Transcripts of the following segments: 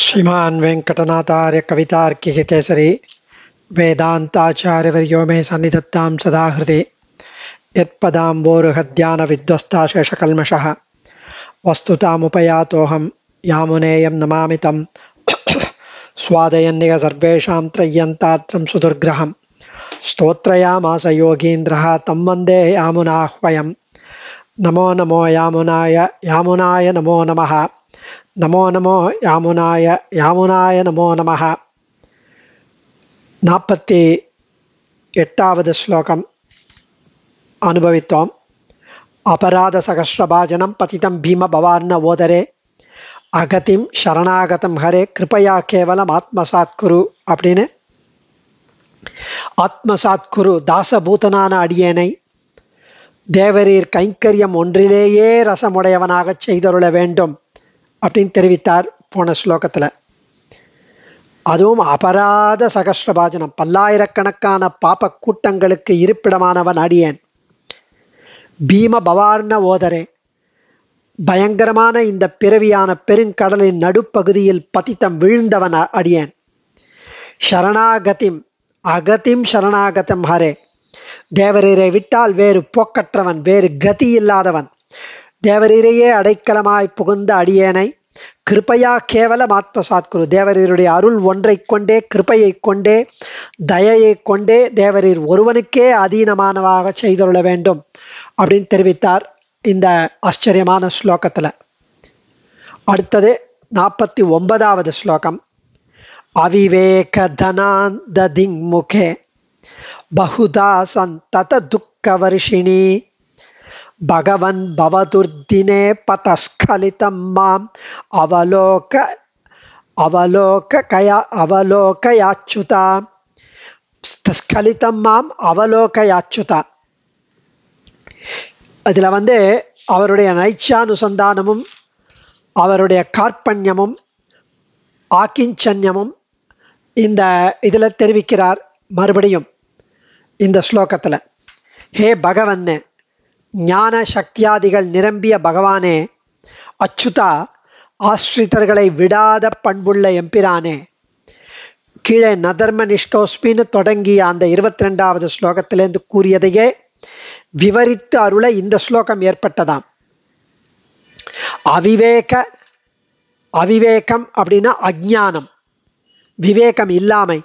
श्रीमा वेङ्कटनाथार्य कवितार्किक केसरी मे सन्निधत्तां सदा हृदि यत्पदाम्बोरुहध्यानविध्वस्ताशेषकल्मषः वस्तुतामुपयातोऽहं यामुनेयं नमामि तं स्वादयन्निह सर्वेषां त्रय्यन्तात्रं सुदुर्ग्रह स्तोत्रयामास योगींद्र तं वंदे यामुनाह्वयं नमो नमो यामुनाय यामुनाय नमो नमः நமோ நமோ யாமுனாய யாமுனாய நமோ நம நாற்பத்தி எட்டாவது ஸ்லோகம் அனுபவித்தோம் அபராத சகஸ்ரபாஜனம் பதிதம் பீம பவார்ன ஓதரே அகதிம் சரணாகதம் ஹரே கிருபையா கேவலம் ஆத்மசாத் குரு அப்படின்னு ஆத்மசாத் குரு தாசபூதனான அடியேனை தேவரீர் கைங்கரியம் ஒன்றிலேயே ரசமுடையவனாகச் செய்தருள வேண்டும் அப்படின்னு தெரிவித்தார் போன ஸ்லோகத்தில் அதுவும் அபராத சகஸ்ரபாஜனம் பல்லாயிரக்கணக்கான பாப்ப கூட்டங்களுக்கு இருப்பிடமானவன் அடியேன் பீம பவார்ண ஓதரே பயங்கரமான இந்த பிறவியான பெருங்கடலின் நடுப்பகுதியில் பதித்தம் விழுந்தவன் அடியேன் ஷரணாகதிம் அகதிம் ஷரணாகதம் ஹரே தேவரீரை விட்டால் வேறு போக்கற்றவன் வேறு கதி இல்லாதவன் தேவரீரையே அடைக்கலமாய் புகுந்த அடியேனை கிருப்பையா கேவல ஆத்ம சாத்குரு தேவரீருடைய அருள் ஒன்றை கொண்டே கிருப்பையை கொண்டே தயையை கொண்டே தேவரீர் ஒருவனுக்கே அதீனமானவாக செய்துள்ள வேண்டும் அப்படின்னு தெரிவித்தார் இந்த ஆச்சரியமான ஸ்லோகத்தில் அடுத்தது நாற்பத்தி ஒன்பதாவது ஸ்லோகம் அவிவேக தனாந்த திங்முகே பகுதா தத துக்க வருஷினி பகவன் பவதுர்தினே பதஸ்கலிதம் மாம் அவலோக அவலோக கயா அவலோகயாச்சுதா ஸ்கலிதம் மாம் அவலோகயாச்சுதா அதில் வந்து அவருடைய நைச்சானுசந்தானமும் அவருடைய கார்பண்யமும் ஆக்கிஞ்சன்யமும் இந்த இதில் தெரிவிக்கிறார் மறுபடியும் இந்த ஸ்லோகத்தில் ஹே பகவன்னு ஞான சக்தியாதிகள் நிரம்பிய பகவானே அச்சுதா ஆஸ்ரிதர்களை விடாத பண்புள்ள எம்பிரானே கீழே நதர்ம நிஷ்டோஸ்மின்னு தொடங்கிய அந்த இருபத்தி ரெண்டாவது ஸ்லோகத்திலேருந்து கூறியதையே விவரித்து அருள இந்த ஸ்லோகம் ஏற்பட்டதாம் அவிவேக அவிவேகம் அப்படின்னா அஜானம் விவேகம் இல்லாமை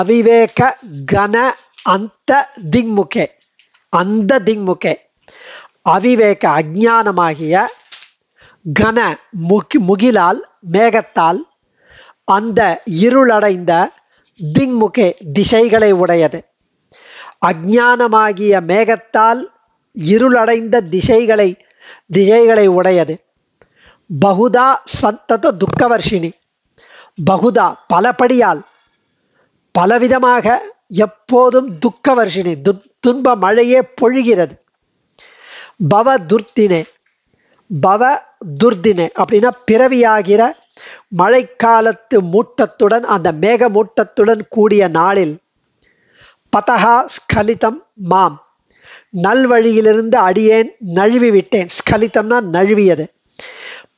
அவிவேக கன அந்த திங்முகே அந்த திங்முகே அவிவேக அஜானமாகிய கன முகி முகிலால் மேகத்தால் அந்த இருளடைந்த திங்முகே திசைகளை உடையது அஜானமாகிய மேகத்தால் இருளடைந்த திசைகளை திசைகளை உடையது பகுதா சத்தத துக்கவர்ஷினி பகுதா பலபடியால் பலவிதமாக எப்போதும் துக்கவர்ஷினி துன்ப மழையே பொழிகிறது பவ துர்தினே பவ துர்தினே அப்படின்னா பிறவியாகிற மழைக்காலத்து மூட்டத்துடன் அந்த மேக மூட்டத்துடன் கூடிய நாளில் பதகா ஸ்கலிதம் மாம் நல்வழியிலிருந்து அடியேன் நழுவி விட்டேன் ஸ்கலிதம்னா நழுவியது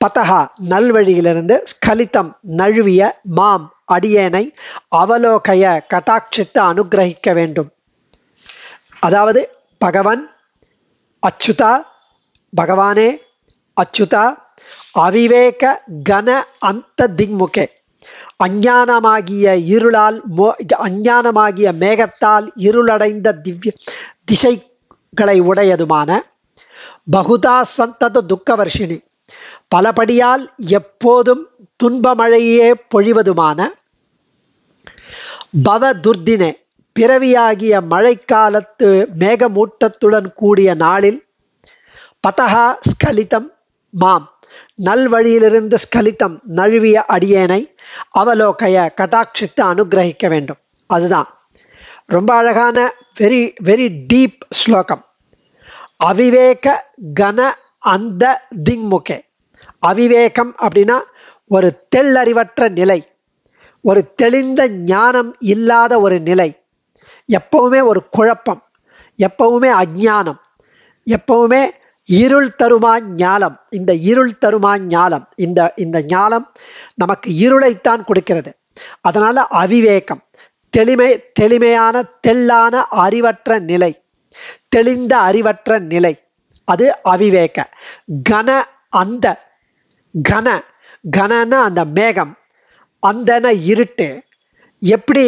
பதகா நல்வழியிலிருந்து ஸ்கலிதம் நழுவிய மாம் அடியேனை அவலோகைய கட்டாட்சித்து அனுகிரகிக்க வேண்டும் அதாவது பகவன் அச்சுதா பகவானே அச்சுதா அவிவேக கன அந்த திக்முகே அஞ்ஞானமாகிய இருளால் மோ அஞ்ஞானமாகிய மேகத்தால் இருளடைந்த திவ்ய திசைகளை உடையதுமான பகுதா சந்தத துக்கவர்ஷினி பலபடியால் எப்போதும் துன்பமழையே பொழிவதுமான பவ துர்தினே பிறவியாகிய மழைக்காலத்து மேகமூட்டத்துடன் கூடிய நாளில் பதகா ஸ்கலிதம் மாம் நல்வழியிலிருந்து ஸ்கலிதம் நழுவிய அடியேனை அவலோகைய கட்டாட்சித்து அனுகிரகிக்க வேண்டும் அதுதான் ரொம்ப அழகான வெரி வெரி டீப் ஸ்லோகம் அவிவேக கன அந்த திங்முகே அவிவேகம் அப்படின்னா ஒரு தெள்ளறிவற்ற நிலை ஒரு தெளிந்த ஞானம் இல்லாத ஒரு நிலை எப்பவுமே ஒரு குழப்பம் எப்பவுமே அஜானம் எப்பவுமே இருள் தருமா ஞாலம் இந்த இருள் தருமா ஞாலம் இந்த இந்த ஞாலம் நமக்கு இருளைத்தான் கொடுக்கிறது அதனால் அவிவேகம் தெளிமை தெளிமையான தெல்லான அறிவற்ற நிலை தெளிந்த அறிவற்ற நிலை அது அவிவேக கன அந்த கன கனன அந்த மேகம் அந்தன இருட்டு எப்படி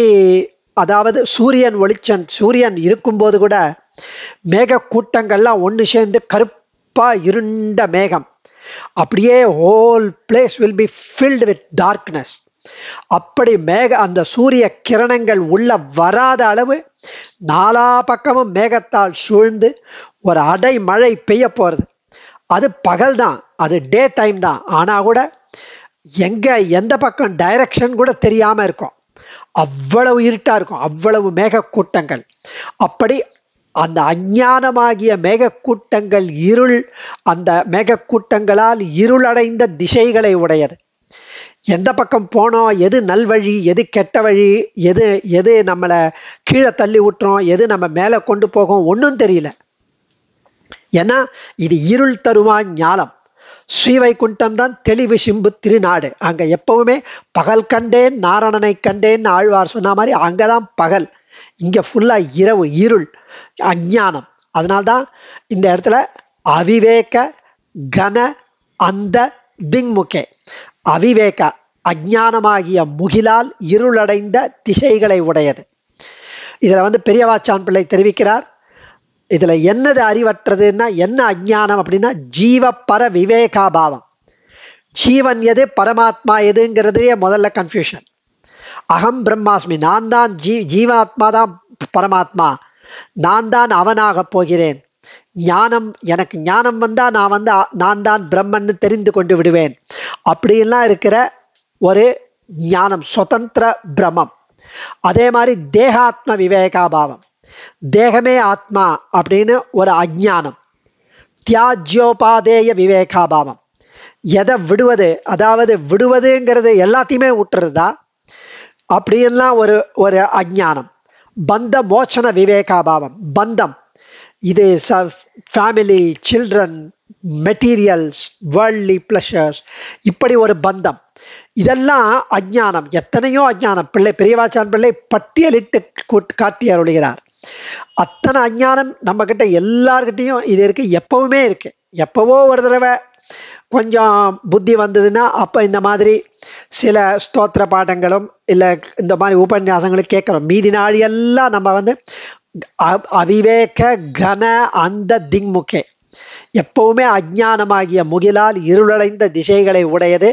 அதாவது சூரியன் ஒளிச்சன் சூரியன் இருக்கும்போது கூட மேக கூட்டங்கள்லாம் ஒன்று சேர்ந்து கருப்பாக இருண்ட மேகம் அப்படியே whole place will be filled with darkness அப்படி மேக அந்த சூரிய கிரணங்கள் உள்ள வராத அளவு நாலா பக்கமும் மேகத்தால் சூழ்ந்து ஒரு அடை மழை பெய்ய போகிறது அது பகல் தான் அது டே டைம் தான் ஆனால் கூட எங்கே எந்த பக்கம் டைரக்ஷன் கூட தெரியாமல் இருக்கும் அவ்வளவு இருட்டாக இருக்கும் அவ்வளவு மேகக்கூட்டங்கள் அப்படி அந்த அஞ்ஞானமாகிய மேகக்கூட்டங்கள் இருள் அந்த மேகக்கூட்டங்களால் இருளடைந்த திசைகளை உடையது எந்த பக்கம் போனோம் எது நல்வழி எது கெட்ட வழி எது எது நம்மளை கீழே தள்ளி விட்டுறோம் எது நம்ம மேலே கொண்டு போகும் ஒன்றும் தெரியல ஏன்னா இது இருள் தருவான் ஞானம் ஸ்ரீவைகுண்டம் தான் தெளிவு சிம்பு திருநாடு அங்கே எப்பவுமே பகல் கண்டேன் நாரணனை கண்டேன் ஆழ்வார் சொன்ன மாதிரி அங்கே தான் பகல் இங்கே ஃபுல்லாக இரவு இருள் அஜானம் அதனால்தான் இந்த இடத்துல அவிவேக கன அந்த திங்முக்கே அவிவேக அஜானமாகிய முகிலால் இருளடைந்த திசைகளை உடையது இதில் வந்து பெரியவாச்சான் பிள்ளை தெரிவிக்கிறார் இதில் என்னது அறிவற்றதுன்னா என்ன அஜானம் அப்படின்னா ஜீவப்பர விவேகாபாவம் ஜீவன் எது பரமாத்மா எதுங்கிறதே முதல்ல கன்ஃபியூஷன் அகம் பிரம்மாஸ்மி நான் தான் ஜீ ஜீவாத்மா தான் பரமாத்மா நான் தான் அவனாகப் போகிறேன் ஞானம் எனக்கு ஞானம் வந்தால் நான் வந்து நான் தான் பிரம்மன்னு தெரிந்து கொண்டு விடுவேன் அப்படிலாம் இருக்கிற ஒரு ஞானம் சுதந்திர பிரமம் அதே மாதிரி தேகாத்ம விவேகாபாவம் தேகமே ஆத்மா அப்படின்னு ஒரு அஜானம் தியாஜ்யோபாதேய விவேகாபாவம் எதை விடுவது அதாவது விடுவதுங்கிறது எல்லாத்தையுமே விட்டுறதா அப்படின்லாம் ஒரு ஒரு அஜானம் பந்த மோச்சன விவேகாபாவம் பந்தம் இது ச family children materials worldly pleasures இப்படி ஒரு பந்தம் இதெல்லாம் அஜ்ஞானம் எத்தனையோ அஜ்ஞானம் பிள்ளை பெரியவாச்சான் பிள்ளை பட்டியலிட்டு காட்டி அருளுகிறார் அத்தனை அஞ்ஞானம் நம்மக்கிட்ட எல்லார்கிட்டேயும் இது இருக்குது எப்போவுமே இருக்குது எப்போவோ ஒரு தடவை கொஞ்சம் புத்தி வந்ததுன்னா அப்போ இந்த மாதிரி சில ஸ்தோத்திர பாடங்களும் இல்லை இந்த மாதிரி உபன்யாசங்களும் கேட்குறோம் மீதி நாள் எல்லாம் நம்ம வந்து அவிவேக கன அந்த திங்முக்கே எப்பவுமே அஜ்ஞானமாகிய முகிலால் இருளடைந்த திசைகளை உடையது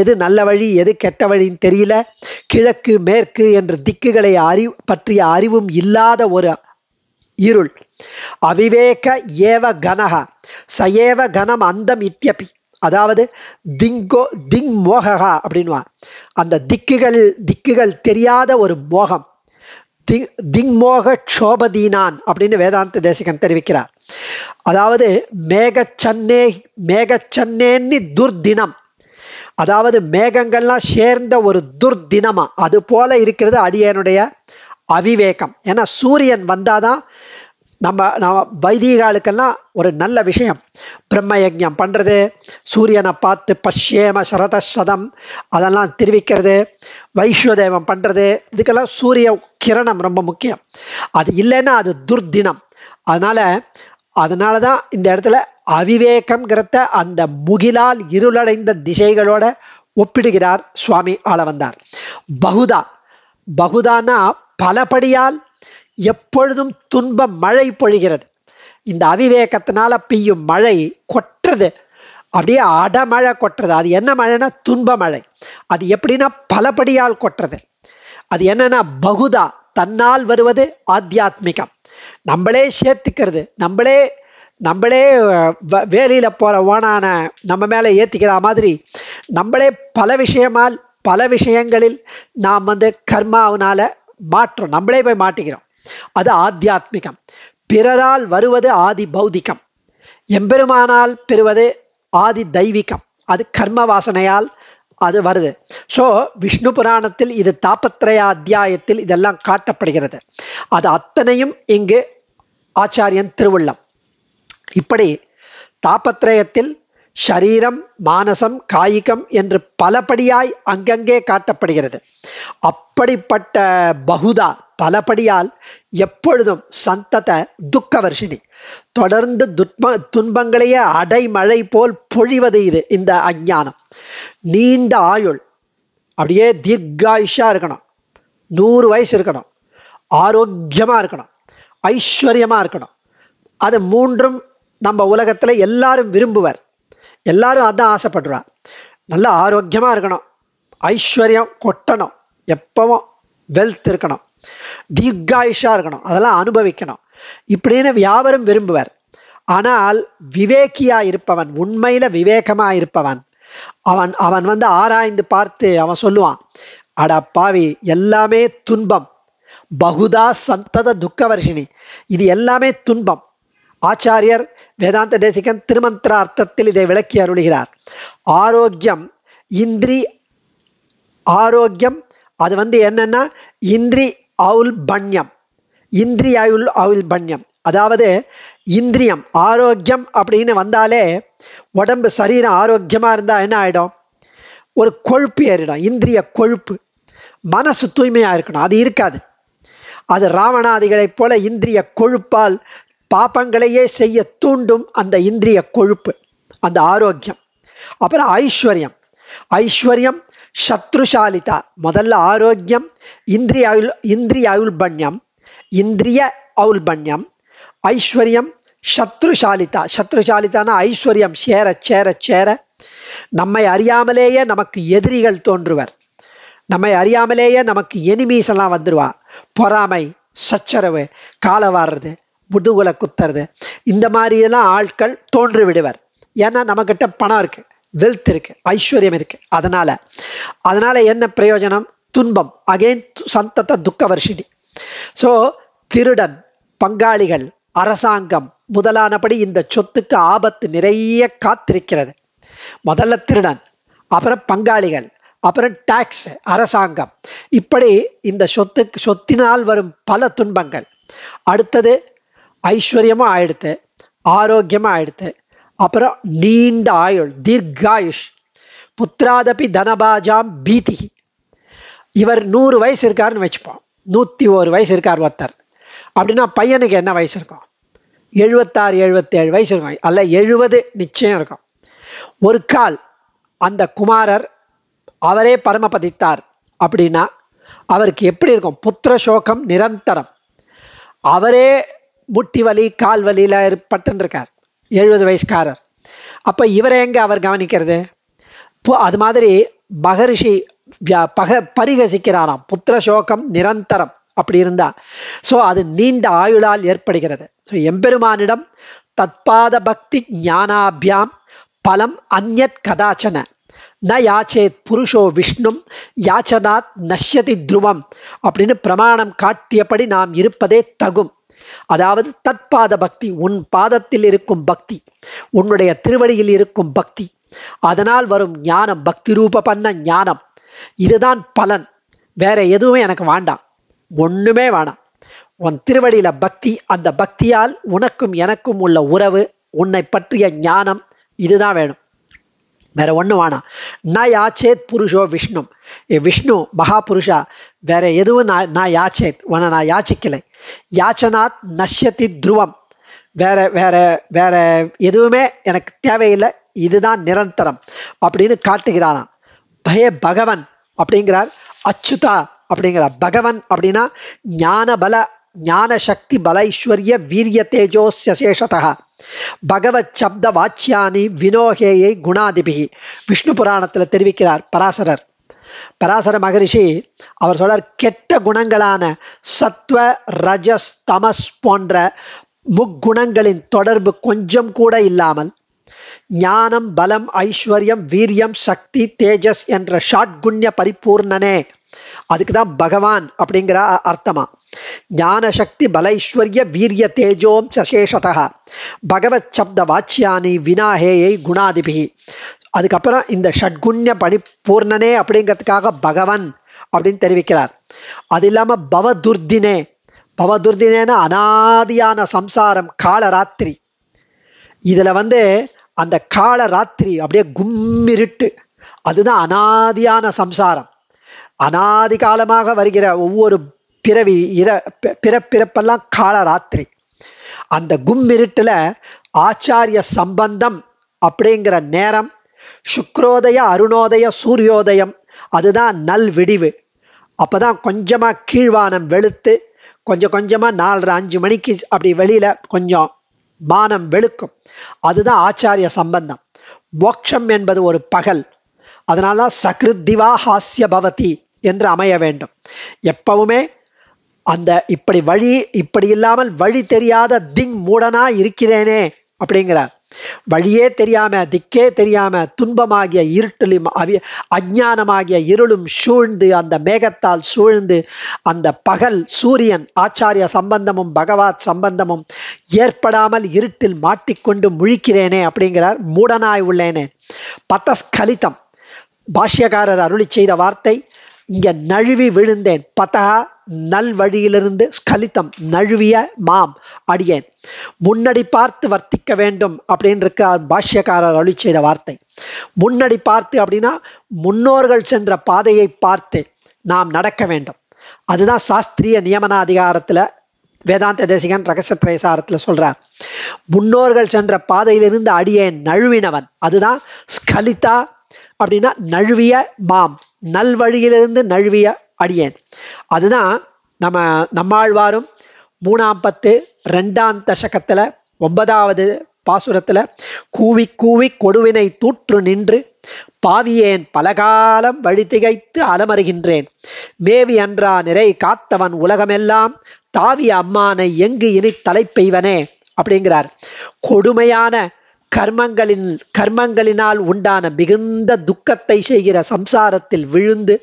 எது நல்ல வழி எது கெட்ட வழின்னு தெரியல கிழக்கு மேற்கு என்ற திக்குகளை அறி பற்றிய அறிவும் இல்லாத ஒரு இருள் அவிவேக ஏவ கனக சயேவ கனம் அந்தம் இத்தியபி அதாவது திங்கோ திங் மோகா அப்படின்வா அந்த திக்குகள் திக்குகள் தெரியாத ஒரு மோகம் திங் திங்மோக க்ஷோபதீனான் அப்படின்னு வேதாந்த தேசிகன் தெரிவிக்கிறார் அதாவது மேகச்சன்னே மேகச்சன்னேன்னு துர்தினம் அதாவது மேகங்கள்லாம் சேர்ந்த ஒரு துர்தினமாக அது போல இருக்கிறது அடியனுடைய அவிவேகம் ஏன்னா சூரியன் வந்தால் தான் நம்ம நம்ம வைதிகாலுக்கெல்லாம் ஒரு நல்ல விஷயம் பிரம்ம யஜ்யம் பண்ணுறது சூரியனை பார்த்து பஷ்யேம சரத சதம் அதெல்லாம் தெரிவிக்கிறது வைஷ்ணதேவம் பண்ணுறது இதுக்கெல்லாம் சூரிய கிரணம் ரொம்ப முக்கியம் அது இல்லைன்னா அது துர்தினம் அதனால் அதனால தான் இந்த இடத்துல அவிவேகம்ங்கிறத அந்த முகிலால் இருளடைந்த திசைகளோட ஒப்பிடுகிறார் சுவாமி ஆள வந்தார் பகுதா பகுதானா பலபடியால் எப்பொழுதும் துன்ப மழை பொழிகிறது இந்த அவிவேகத்தினால பெய்யும் மழை கொட்டுறது அப்படியே அடமழை கொட்டுறது அது என்ன மழைன்னா துன்ப மழை அது எப்படின்னா பலபடியால் கொட்டுறது அது என்னன்னா பகுதா தன்னால் வருவது ஆத்தியாத்மிகம் நம்மளே சேர்த்துக்கிறது நம்மளே நம்மளே வ வேலையில் போகிற ஓனான நம்ம மேலே ஏற்றிக்கிற மாதிரி நம்மளே பல விஷயமால் பல விஷயங்களில் நாம் வந்து கர்மாவினால் மாற்றோம் நம்மளே போய் மாட்டிக்கிறோம் அது ஆத்தியாத்மிகம் பிறரால் வருவது ஆதி பௌதிகம் எம்பெருமானால் பெறுவது ஆதி தெய்வீகம் அது கர்ம வாசனையால் அது வருது ஸோ விஷ்ணு புராணத்தில் இது தாப்பத்திரைய அத்தியாயத்தில் இதெல்லாம் காட்டப்படுகிறது அது அத்தனையும் இங்கு ஆச்சாரியன் திருவுள்ளம் இப்படி தாபத்ரயத்தில் ஷரீரம் மானசம் காய்கம் என்று பலபடியாய் அங்கங்கே காட்டப்படுகிறது அப்படிப்பட்ட பகுதா பலபடியால் எப்பொழுதும் சந்தத துக்க வர்ஷினி தொடர்ந்து துன்ப துன்பங்களையே அடைமழை போல் பொழிவது இது இந்த அஞ்ஞானம் நீண்ட ஆயுள் அப்படியே தீர்காயுஷாக இருக்கணும் நூறு வயசு இருக்கணும் ஆரோக்கியமாக இருக்கணும் ஐஸ்வர்யமாக இருக்கணும் அது மூன்றும் நம்ம உலகத்தில் எல்லாரும் விரும்புவர் எல்லாரும் அதான் ஆசைப்படுறா நல்லா ஆரோக்கியமாக இருக்கணும் ஐஸ்வர்யம் கொட்டணும் எப்பவும் வெல்த் இருக்கணும் தீர்காயுஷாக இருக்கணும் அதெல்லாம் அனுபவிக்கணும் இப்படின்னு வியாபாரம் விரும்புவர் ஆனால் விவேக்கியாக இருப்பவன் உண்மையில் விவேகமாக இருப்பவன் அவன் அவன் வந்து ஆராய்ந்து பார்த்து அவன் சொல்லுவான் அடா பாவி எல்லாமே துன்பம் பகுதா சந்தத துக்கவர்ஷினி இது எல்லாமே துன்பம் ஆச்சாரியர் வேதாந்த தேசிகன் திருமந்திர அர்த்தத்தில் இதை விளக்கி அருளுகிறார் ஆரோக்கியம் இந்திரி ஆரோக்கியம் அது வந்து என்னென்னா இந்திரி அவுல் பண்யம் இந்திரி அயுல் அவுல் பண்யம் அதாவது இந்திரியம் ஆரோக்கியம் அப்படின்னு வந்தாலே உடம்பு சரீரம் ஆரோக்கியமாக இருந்தால் என்ன ஆகிடும் ஒரு கொழுப்பு ஏறிடும் இந்திரிய கொழுப்பு மனசு தூய்மையாக இருக்கணும் அது இருக்காது அது ராவணாதிகளைப் போல இந்திரிய கொழுப்பால் பாப்பங்களையே செய்ய தூண்டும் அந்த இந்திரிய கொழுப்பு அந்த ஆரோக்கியம் அப்புறம் ஐஸ்வர்யம் ஐஸ்வர்யம் சத்ருசாலிதா முதல்ல ஆரோக்கியம் இந்திரிய அயுள் இந்திரிய அயுள்பண்யம் இந்திரிய அவுல்பண்யம் ஐஸ்வர்யம் சத்ருசாலிதா சத்ருசாலிதான ஐஸ்வர்யம் சேர சேர சேர நம்மை அறியாமலேயே நமக்கு எதிரிகள் தோன்றுவர் நம்மை அறியாமலேயே நமக்கு எனிமீஸ் எல்லாம் வந்துடுவான் பொறாமை சச்சரவு காலை வாடுறது முதுகுல குத்துறது இந்த மாதிரியெல்லாம் ஆட்கள் தோன்று விடுவர் ஏன்னா நம்மக்கிட்ட பணம் இருக்குது வெல்த் இருக்குது ஐஸ்வர்யம் இருக்குது அதனால் அதனால் என்ன பிரயோஜனம் துன்பம் அகெயின் சந்தத்தை துக்க வருஷினி ஸோ திருடன் பங்காளிகள் அரசாங்கம் முதலானபடி இந்த சொத்துக்கு ஆபத்து நிறைய காத்திருக்கிறது முதல்ல திருடன் அப்புறம் பங்காளிகள் அப்புறம் டாக்ஸ் அரசாங்கம் இப்படி இந்த சொத்து சொத்தினால் வரும் பல துன்பங்கள் அடுத்தது ஐஸ்வர்யமாக ஆயிடுத்து ஆரோக்கியமாக ஆயிடுத்து அப்புறம் நீண்ட ஆயுள் தீர்காயுஷ் புத்திராதபி தனபாஜாம் பீதி இவர் நூறு வயசு இருக்காருன்னு வச்சுப்போம் நூற்றி ஒரு வயசு இருக்கார் ஒருத்தர் அப்படின்னா பையனுக்கு என்ன வயசு இருக்கும் எழுபத்தாறு எழுபத்தேழு வயசு இருக்கும் அல்ல எழுபது நிச்சயம் இருக்கும் ஒரு கால் அந்த குமாரர் அவரே பரமபதித்தார் அப்படின்னா அவருக்கு எப்படி இருக்கும் புத்திர சோகம் நிரந்தரம் அவரே முட்டி வலி கால் வலியில் பட்டுருக்கார் எழுபது வயசுக்காரர் அப்போ இவரை எங்கே அவர் கவனிக்கிறது அது மாதிரி மகரிஷி பக பரிகசிக்கிறாராம் புத்திர சோகம் நிரந்தரம் அப்படி இருந்தால் ஸோ அது நீண்ட ஆயுளால் ஏற்படுகிறது ஸோ எம்பெருமானிடம் தத்பாத பக்தி ஞானாபியாம் பலம் அந்நத் கதாச்சன ந யாச்சேத் புருஷோ விஷ்ணும் யாச்சனாத் நஷ்யதி துருவம் அப்படின்னு பிரமாணம் காட்டியபடி நாம் இருப்பதே தகும் அதாவது தத்பாத பக்தி உன் பாதத்தில் இருக்கும் பக்தி உன்னுடைய திருவடியில் இருக்கும் பக்தி அதனால் வரும் ஞானம் பக்தி ரூப பண்ண ஞானம் இதுதான் பலன் வேற எதுவுமே எனக்கு வேண்டாம் ஒன்றுமே வேணாம் உன் திருவடியில் பக்தி அந்த பக்தியால் உனக்கும் எனக்கும் உள்ள உறவு உன்னை பற்றிய ஞானம் இதுதான் வேணும் வேற ஒன்று வானா நான் யாச்சேத் புருஷோ விஷ்ணு விஷ்ணு மகாபுருஷா வேற எதுவும் நான் நான் யாச்சேத் உன்னை நான் யாச்சிக்கலை யாச்சனாத் நஷ்யத்தி துருவம் வேற வேற வேற எதுவுமே எனக்கு தேவையில்லை இதுதான் நிரந்தரம் அப்படின்னு காட்டுகிறானா பய பகவன் அப்படிங்கிறார் அச்சுதா அப்படிங்கிறார் பகவன் அப்படின்னா ஞானபல ஞான சக்தி ஐஸ்வர்ய வீரிய தேஜோஸ்ய சேஷதா பகவத் சப்த வாச்சியானி வினோகேயை குணாதிபிகி விஷ்ணு புராணத்தில் தெரிவிக்கிறார் பராசரர் பராசர மகரிஷி அவர் சொல்றார் கெட்ட குணங்களான சத்வ ரஜஸ் தமஸ் போன்ற முக்குணங்களின் தொடர்பு கொஞ்சம் கூட இல்லாமல் ஞானம் பலம் ஐஸ்வர்யம் வீரியம் சக்தி தேஜஸ் என்ற ஷாட்குண்ய பரிபூர்ணனே அதுக்கு தான் பகவான் அப்படிங்கிற அர்த்தமா ஞானசக்தி பலைஸ்வர்ய வீரிய தேஜோம் சசேஷதா பகவத் சப்த வாச்சியானி வினாஹேயை குணாதிபி அதுக்கப்புறம் இந்த ஷட்குண்ய பரிபூர்ணனே அப்படிங்கிறதுக்காக பகவன் அப்படின்னு தெரிவிக்கிறார் அது இல்லாமல் பவதுர்தினே பவதுர்தினேனா அனாதியான சம்சாரம் காலராத்திரி இதில் வந்து அந்த காலராத்திரி அப்படியே கும்மிருட்டு அதுதான் அனாதியான சம்சாரம் அனாதி காலமாக வருகிற ஒவ்வொரு பிறவி இர பிறப்பிறப்பெல்லாம் கால ராத்திரி அந்த கும்மிருட்டில் ஆச்சாரிய சம்பந்தம் அப்படிங்கிற நேரம் சுக்ரோதய அருணோதய சூரியோதயம் அதுதான் நல் விடிவு அப்போ தான் கொஞ்சமாக கீழ்வானம் வெளுத்து கொஞ்சம் கொஞ்சமாக நாலரை அஞ்சு மணிக்கு அப்படி வெளியில் கொஞ்சம் மானம் வெளுக்கும் அதுதான் ஆச்சாரிய சம்பந்தம் மோட்சம் என்பது ஒரு பகல் அதனால தான் சக்ருத்திவா ஹாஸ்ய பவதி என்று அமைய வேண்டும் எப்பவுமே அந்த இப்படி வழி இப்படி இல்லாமல் வழி தெரியாத திங் மூடனா இருக்கிறேனே அப்படிங்கிறார் வழியே தெரியாம திக்கே தெரியாம துன்பமாகிய இருட்டிலும் அவி அஜானமாகிய இருளும் சூழ்ந்து அந்த மேகத்தால் சூழ்ந்து அந்த பகல் சூரியன் ஆச்சாரிய சம்பந்தமும் பகவாத் சம்பந்தமும் ஏற்படாமல் இருட்டில் மாட்டிக்கொண்டு முழிக்கிறேனே அப்படிங்கிறார் மூடனாய் உள்ளேனே பத்தஸ்கலிதம் பாஷ்யக்காரர் அருளி செய்த வார்த்தை இங்கே நழுவி விழுந்தேன் பதா நல் வழியிலிருந்து ஸ்கலித்தம் நழுவிய மாம் அடியேன் முன்னடி பார்த்து வர்த்திக்க வேண்டும் அப்படின்னு இருக்க பாஷ்யக்காரர் அழி செய்த வார்த்தை முன்னடி பார்த்து அப்படின்னா முன்னோர்கள் சென்ற பாதையை பார்த்து நாம் நடக்க வேண்டும் அதுதான் சாஸ்திரிய நியமனாதிகாரத்தில் வேதாந்த தேசிகன் ரகசத்ரேசாரத்தில் சொல்கிறார் முன்னோர்கள் சென்ற பாதையிலிருந்து அடியேன் நழுவினவன் அதுதான் ஸ்கலிதா அப்படின்னா நழுவிய மாம் நல்வழியிலிருந்து நழுவிய அடியேன் அதுதான் நம்ம நம்மாழ்வாரும் மூணாம் பத்து ரெண்டாம் தசகத்தில் ஒன்பதாவது பாசுரத்தில் கூவி கூவி கொடுவினை தூற்று நின்று பாவியேன் பலகாலம் வழி திகைத்து அலமருகின்றேன் மேவி அன்றா நிறை காத்தவன் உலகமெல்லாம் தாவிய அம்மானை எங்கு இனி தலைப்பெய்வனே அப்படிங்கிறார் கொடுமையான கர்மங்களின் கர்மங்களினால் உண்டான மிகுந்த துக்கத்தை செய்கிற சம்சாரத்தில் விழுந்து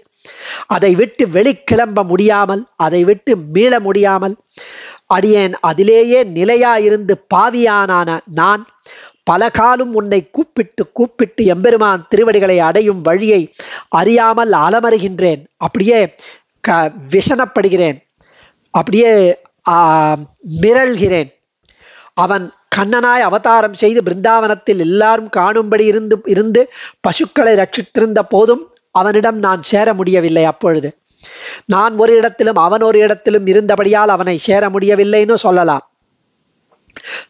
அதை விட்டு வெளிக்கிளம்ப முடியாமல் அதை விட்டு மீள முடியாமல் அடியேன் அதிலேயே நிலையாயிருந்து பாவியானான நான் பல காலம் உன்னை கூப்பிட்டு கூப்பிட்டு எம்பெருமான் திருவடிகளை அடையும் வழியை அறியாமல் அலமறுகின்றேன் அப்படியே க விஷனப்படுகிறேன் அப்படியே மிரள்கிறேன் அவன் கண்ணனாய் அவதாரம் செய்து பிருந்தாவனத்தில் எல்லாரும் காணும்படி இருந்து இருந்து பசுக்களை ரட்சித்திருந்த போதும் அவனிடம் நான் சேர முடியவில்லை அப்பொழுது நான் ஒரு இடத்திலும் அவன் ஒரு இடத்திலும் இருந்தபடியால் அவனை சேர முடியவில்லைன்னு சொல்லலாம்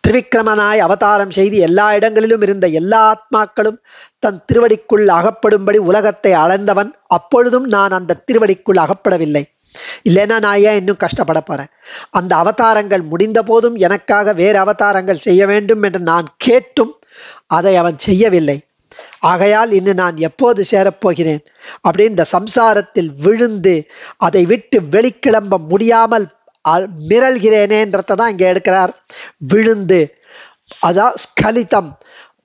திரிவிக்கிரமனாய் அவதாரம் செய்து எல்லா இடங்களிலும் இருந்த எல்லா ஆத்மாக்களும் தன் திருவடிக்குள் அகப்படும்படி உலகத்தை அளந்தவன் அப்பொழுதும் நான் அந்த திருவடிக்குள் அகப்படவில்லை இல்லைன்னா நான் ஏன் இன்னும் கஷ்டப்பட போகிறேன் அந்த அவதாரங்கள் முடிந்த போதும் எனக்காக வேறு அவதாரங்கள் செய்ய வேண்டும் என்று நான் கேட்டும் அதை அவன் செய்யவில்லை ஆகையால் இன்னும் நான் எப்போது சேரப்போகிறேன் அப்படின்னு இந்த சம்சாரத்தில் விழுந்து அதை விட்டு வெளிக்கிளம்ப முடியாமல் என்றதை தான் இங்கே எடுக்கிறார் விழுந்து அதான் ஸ்கலிதம்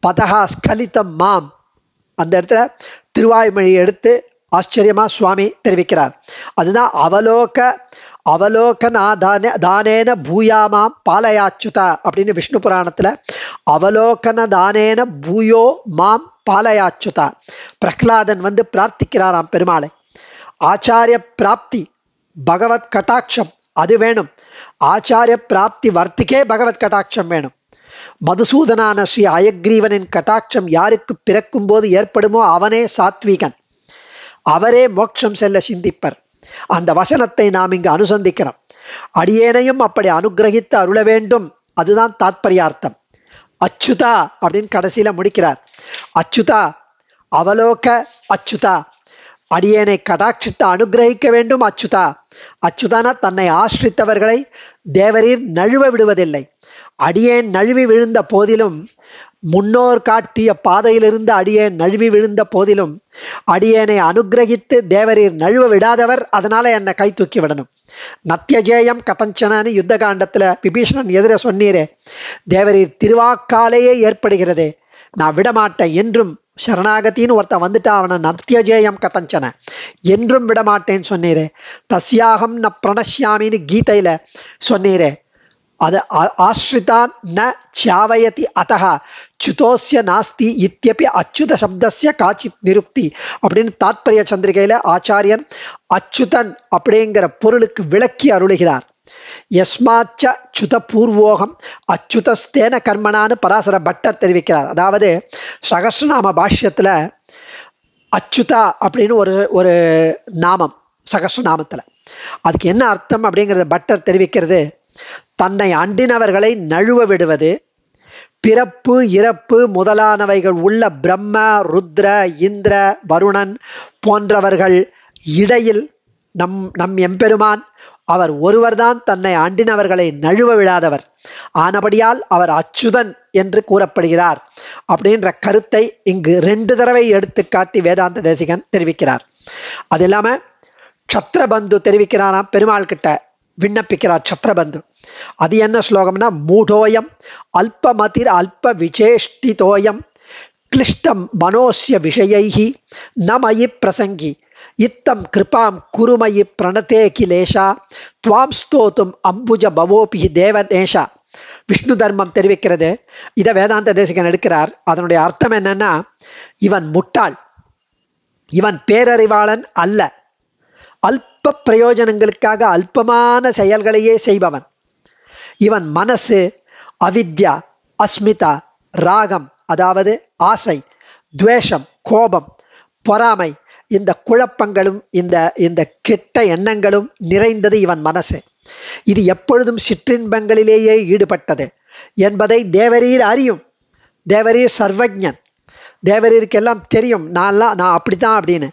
பதகா ஸ்கலிதம் மாம் அந்த இடத்துல திருவாய்மொழி எடுத்து ஆச்சரியமா சுவாமி தெரிவிக்கிறார் அதுதான் அவலோக அவலோகனா தானே தானேன பூயாமாம் பாலயாச்சுதா அப்படின்னு விஷ்ணு புராணத்தில் அவலோகன தானேன பூயோ மாம் பாலயாச்சுதா பிரஹ்லாதன் வந்து பிரார்த்திக்கிறாராம் பெருமாளை ஆச்சாரிய பிராப்தி பகவத் கட்டாட்சம் அது வேணும் ஆச்சாரிய பிராப்தி வர்த்திக்கே பகவத் கட்டாட்சம் வேணும் மதுசூதனான ஸ்ரீ அயக்ரீவனின் கட்டாட்சம் யாருக்கு பிறக்கும் போது ஏற்படுமோ அவனே சாத்வீகன் அவரே மோட்சம் செல்ல சிந்திப்பர் அந்த வசனத்தை நாம் இங்கு அனுசந்திக்கிறோம் அடியேனையும் அப்படி அனுகிரகித்து அருள வேண்டும் அதுதான் தாத்பரியார்த்தம் அச்சுதா அப்படின்னு கடைசியில் முடிக்கிறார் அச்சுதா அவலோக அச்சுதா அடியேனை கடாட்சித்து அனுகிரகிக்க வேண்டும் அச்சுதா அச்சுதானா தன்னை ஆசிரித்தவர்களை தேவரீர் நழுவ விடுவதில்லை அடியேன் நழுவி விழுந்த போதிலும் முன்னோர் காட்டிய பாதையிலிருந்து அடியேன் நழுவி விழுந்த போதிலும் அடியேனை அனுகிரகித்து தேவரீர் நழுவ விடாதவர் அதனால என்னை கை தூக்கி விடணும் நத்தியஜேயம் கதஞ்சனன்னு யுத்த காண்டத்தில் விபீஷணன் எதிர சொன்னீரே தேவரீர் திருவாக்காலேயே ஏற்படுகிறதே நான் விடமாட்டேன் என்றும் சரணாகத்தின்னு ஒருத்தன் வந்துட்டா அவனை நத்தியஜேயம் கதஞ்சன என்றும் விடமாட்டேன்னு சொன்னீரே தஸ்யாகம் ந பிரணசியாமின்னு கீதையில் சொன்னீரே அது ஆஸ்ரிதான் ந சாவயதி அத்த சுதோசிய நாஸ்தி இத்தியப்பி அச்சுத சப்தசிய காச்சித் நிருக்தி அப்படின்னு தாத்பரிய சந்திரிகையில் ஆச்சாரியன் அச்சுதன் அப்படிங்கிற பொருளுக்கு விளக்கி அருளுகிறார் எஸ்மாச்ச சுத பூர்வோகம் அச்சுதஸ்தேன கர்மனான்னு பராசர பட்டர் தெரிவிக்கிறார் அதாவது சகசநாம பாஷ்யத்தில் அச்சுதா அப்படின்னு ஒரு ஒரு நாமம் சகசநாமத்தில் அதுக்கு என்ன அர்த்தம் அப்படிங்கிறத பட்டர் தெரிவிக்கிறது தன்னை அண்டினவர்களை நழுவ விடுவது பிறப்பு இறப்பு முதலானவைகள் உள்ள பிரம்ம ருத்ர இந்திர வருணன் போன்றவர்கள் இடையில் நம் நம் எம்பெருமான் அவர் ஒருவர்தான் தன்னை அண்டினவர்களை நழுவ விடாதவர் ஆனபடியால் அவர் அச்சுதன் என்று கூறப்படுகிறார் அப்படின்ற கருத்தை இங்கு ரெண்டு தடவை எடுத்துக்காட்டி வேதாந்த தேசிகன் தெரிவிக்கிறார் அது இல்லாமல் சத்ரபந்து தெரிவிக்கிறாராம் பெருமாள் கிட்ட விண்ணப்பிக்கிறார் சத்ரபந்து அது என்ன ஸ்லோகம்னா மூடோயம் அல்பமதிர் அல்ப விசேஷ்டிதோயம் கிளிஷ்டம் மனோசிய விஷயைகி நமயி பிரசங்கி இத்தம் கிருபாம் குருமயி பிரணதே கிலேஷா துவாம் ஸ்தோத்தும் அம்புஜ பவோபி தேவநேஷா விஷ்ணு தர்மம் தெரிவிக்கிறது இதை வேதாந்த தேசிகன் எடுக்கிறார் அதனுடைய அர்த்தம் என்னன்னா இவன் முட்டாள் இவன் பேரறிவாளன் அல்ல அல்ப பிரயோஜனங்களுக்காக அல்பமான செயல்களையே செய்பவன் இவன் மனசு அவித்யா அஸ்மிதா ராகம் அதாவது ஆசை துவேஷம் கோபம் பொறாமை இந்த குழப்பங்களும் இந்த இந்த கெட்ட எண்ணங்களும் நிறைந்தது இவன் மனசு இது எப்பொழுதும் சிற்றின்பங்களிலேயே ஈடுபட்டது என்பதை தேவரீர் அறியும் தேவரீர் சர்வஜன் தேவரீருக்கெல்லாம் தெரியும் நான்லாம் நான் அப்படித்தான் அப்படின்னு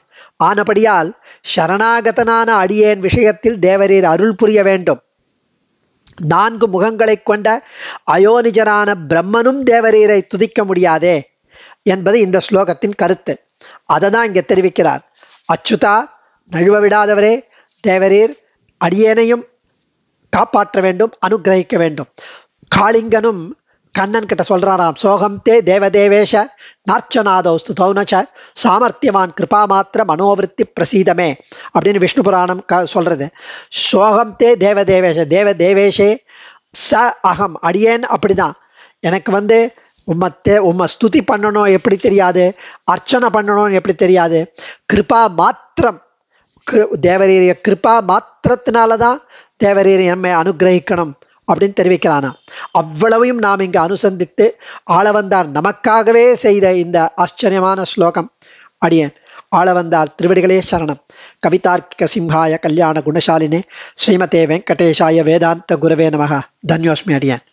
ஆனபடியால் சரணாகதனான அடியேன் விஷயத்தில் தேவரீர் அருள் புரிய வேண்டும் நான்கு முகங்களை கொண்ட அயோனிஜனான பிரம்மனும் தேவரீரை துதிக்க முடியாதே என்பது இந்த ஸ்லோகத்தின் கருத்து அதை தான் இங்கே தெரிவிக்கிறார் அச்சுதா நழுவ விடாதவரே தேவரீர் அடியேனையும் காப்பாற்ற வேண்டும் அனுகிரகிக்க வேண்டும் காளிங்கனும் கண்ணன் கிட்ட சொல்றாராம் சோகம் தே தேவதேவேஷ நார்ச்சநாதோஸ்து தௌனச்ச சாமர்த்தியவான் கிருபா மாத்திர மனோவிருத்தி பிரசீதமே அப்படின்னு விஷ்ணு புராணம் க சொல்றது சோகம் தே தேவதேவேஷ தேவ தேவேஷே ச அகம் அடியேன் அப்படிதான் எனக்கு வந்து உம்மை தே உம்மை ஸ்துதி பண்ணணும் எப்படி தெரியாது அர்ச்சனை பண்ணணும்னு எப்படி தெரியாது கிருபா மாத்திரம் கிரு தேவரீரிய கிருபா மாத்திரத்தினால தான் தேவரீர் நம்மை அனுகிரகிக்கணும் அப்படின்னு தெரிவிக்கிறானா அவ்வளவையும் நாம் இங்கு அனுசந்தித்து ஆள வந்தார் நமக்காகவே செய்த இந்த ஆச்சரியமான ஸ்லோகம் அடியேன் ஆள வந்தார் திருவடிகளே சரணம் கவிதார்க்கிக சிம்ஹாய கல்யாண குணசாலினே ஸ்ரீமதே வெங்கடேஷாய வேதாந்த குருவே நமக தன்யோஸ்மி அடியேன்